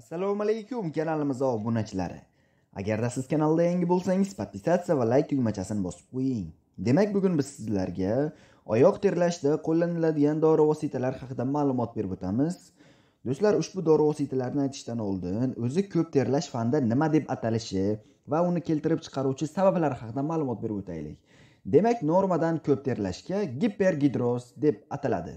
assalomu alaykum kanalimiz obunachilari agarda siz kanalda yangi bo'lsangiz podpisatsiya va layk tugmachasini bosib qo'ying demak bugun biz sizlarga oyoq terlashda qo'llaniladigan dori vositalar haqida ma'lumot berib o'tamiz do'stlar ushbu dori vositalarini aytishdan oldin o'zi ko'p terlash fanda nima deb atalishi va uni keltirib chiqaruvchi sabablari haqida ma'lumot berib o'taylik demak normadan ko'p terlashga gipergidroz deb ataladi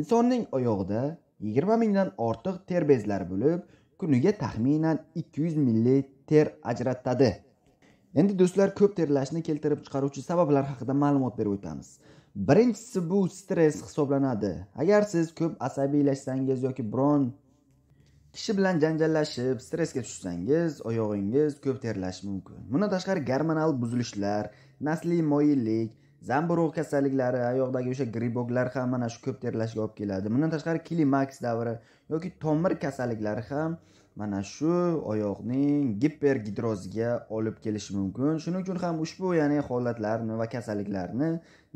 insonning oyog'ida yigirma mingdan ortiq ter bezlari bo'lib kuniga taxminan 200 ml ter ajratadi endi do'stlar ko'p terlashni keltirib chiqaruvchi sabablar haqida ma'lumot berib o'tamiz birinchisi bu stress hisoblanadi agar siz ko'p asabiylashsangiz yoki biron kishi bilan janjallashib stressga tushsangiz oyog'ingiz ko'p terlashi mumkin bundan tashqari gormonal buzilishlar nasliy moyillik zamburug' kasalliklari oyoqdagi o'sha griboglar ham mana shu ko'p terlashga olib keladi bundan tashqari klimaks davri yoki tomir kasalliklari ham mana shu oyoqning gipergidrozga olib kelishi mumkin shuning uchun ham ushbu ya'ni holatlarni va kasalliklarni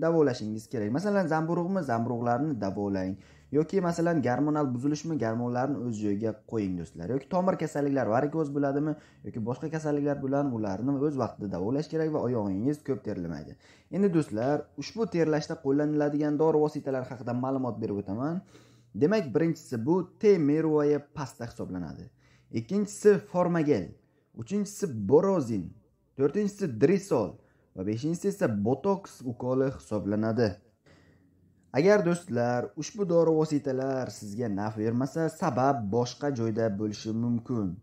davolashingiz kerak masalan zamburug'mi zamburug'larni davolang yoki masalan garmonal buzilishmi garmonlarni o'z joyiga qo'ying do'stlar yoki tomir kasalliklari varikoz bo'ladimi yoki boshqa kasalliklar bilan ularni o'z vaqtida davolash kerak va oyog'ingiz ko'p terlamaydi endi do'stlar ushbu terlashda qo'llaniladigan dori vositalari haqida ma'lumot berib o'taman demak birinchisi bu temeroya pasta hisoblanadi ikkinchisi Formagel, uchinchisi Borozin, to'rtinchisi Drisol va beshinchisi esa botoks ukoli hisoblanadi. Agar do'stlar, ushbu dori vositalar sizga naf bermasa, sabab boshqa joyda bo'lishi mumkin.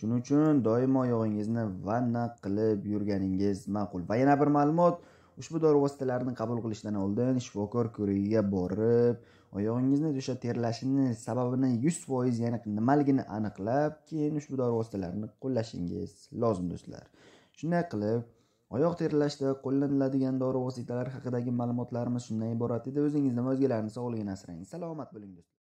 Shuning uchun doimo oyog'ingizni vanna qilib yurganingiz ma'qul. Va yana bir ma'lumot, ushbu dori vositalarini qabul qilishdan oldin shifokor ko'rigiga borib oyog'ingizni o'sha terlashini sababini yuz foiz ya'ni nimaligini aniqlab keyin ushbu dori vositalarini qo'llashingiz lozim do'stlar shunday qilib oyoq terlashda qo'llaniladigan dori vositalari haqidagi ma'lumotlarimiz shundan iborat edi o'zingizni va o'zgalarni sog'lig'ini asrang salomat bo'ling do'stlar